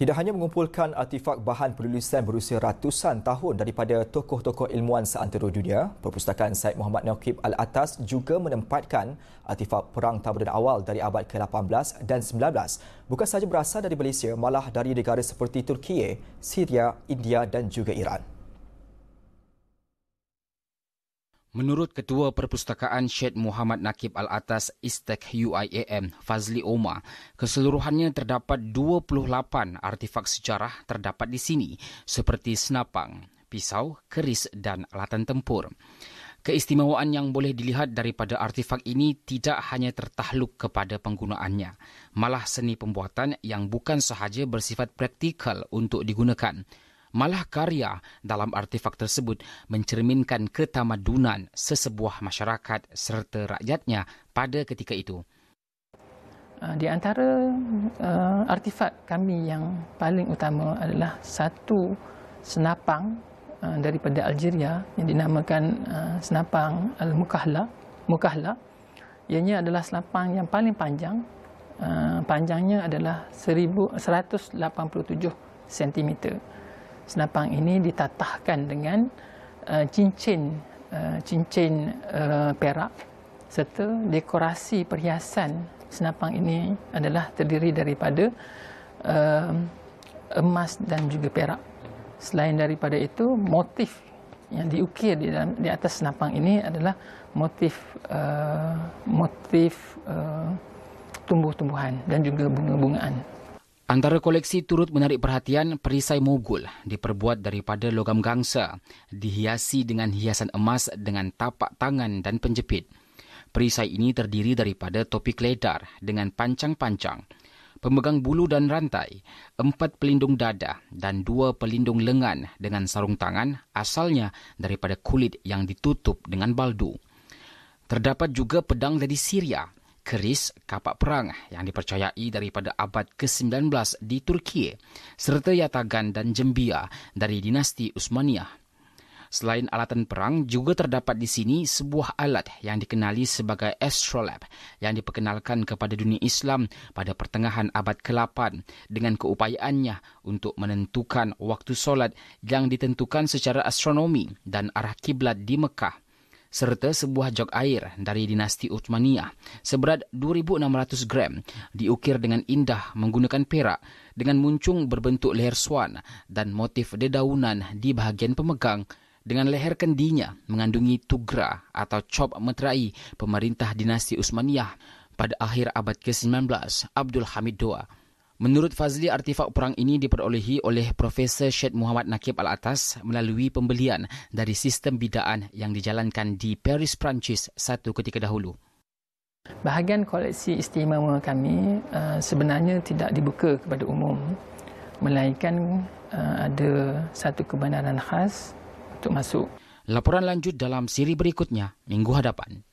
Tidak hanya mengumpulkan artifak bahan penulisan berusia ratusan tahun daripada tokoh-tokoh ilmuwan seantero dunia, Perpustakaan Syed Muhammad Naqib Al-Atas juga menempatkan artifak Perang Tamadun Awal dari abad ke-18 dan 19. Bukan sahaja berasal dari Malaysia, malah dari negara seperti Turkiye, Syria, India dan juga Iran. Menurut Ketua Perpustakaan Syed Muhammad Nakib Al-Atas Istek UIAM Fazli Omar, keseluruhannya terdapat 28 artifak sejarah terdapat di sini seperti senapang, pisau, keris dan alatan tempur. Keistimewaan yang boleh dilihat daripada artifak ini tidak hanya tertahluk kepada penggunaannya, malah seni pembuatan yang bukan sahaja bersifat praktikal untuk digunakan, Malah karya dalam artefak tersebut mencerminkan ketamadunan sesebuah masyarakat serta rakyatnya pada ketika itu. Ah, di antara uh, artefak kami yang paling utama adalah satu senapang uh, daripada Algeria yang dinamakan uh, senapang Al-Mukahla. Mukahla. Ianya adalah senapang yang paling panjang. Uh, panjangnya adalah 1187 cm senapang ini ditatahkan dengan uh, cincin uh, cincin uh, perak serta dekorasi perhiasan senapang ini adalah terdiri daripada uh, emas dan juga perak. Selain daripada itu, motif yang diukir di, dalam, di atas senapang ini adalah motif uh, motif uh, tumbuh-tumbuhan dan juga bunga-bungaan. Antara koleksi turut menarik perhatian perisai mogul diperbuat daripada logam gangsa, dihiasi dengan hiasan emas dengan tapak tangan dan penjepit. Perisai ini terdiri daripada topi kledar dengan pancang-pancang, pemegang bulu dan rantai, empat pelindung dada dan dua pelindung lengan dengan sarung tangan asalnya daripada kulit yang ditutup dengan baldu. Terdapat juga pedang dari Syria keris kapak perang yang dipercayai daripada abad ke-19 di Turki serta yatagan dan jembia dari dinasti Usmania. Selain alatan perang, juga terdapat di sini sebuah alat yang dikenali sebagai astrolab yang diperkenalkan kepada dunia Islam pada pertengahan abad ke-8 dengan keupayaannya untuk menentukan waktu solat yang ditentukan secara astronomi dan arah kiblat di Mekah serta sebuah jog air dari dinasti Uthmaniyah seberat 2600 gram diukir dengan indah menggunakan perak dengan muncung berbentuk leher swan dan motif dedaunan di bahagian pemegang dengan leher kendinya mengandungi tugra atau chop meterai pemerintah dinasti Uthmaniyah pada akhir abad ke-19 Abdul Hamid II Menurut Fazli, artifak perang ini diperolehi oleh Profesor Syed Muhammad Nakib Al-Atas melalui pembelian dari sistem bidaan yang dijalankan di Paris, Perancis satu ketika dahulu. Bahagian koleksi istimewa kami eh, sebenarnya tidak dibuka kepada umum melainkan eh, ada satu kebenaran khas untuk masuk. Laporan lanjut dalam siri berikutnya minggu hadapan.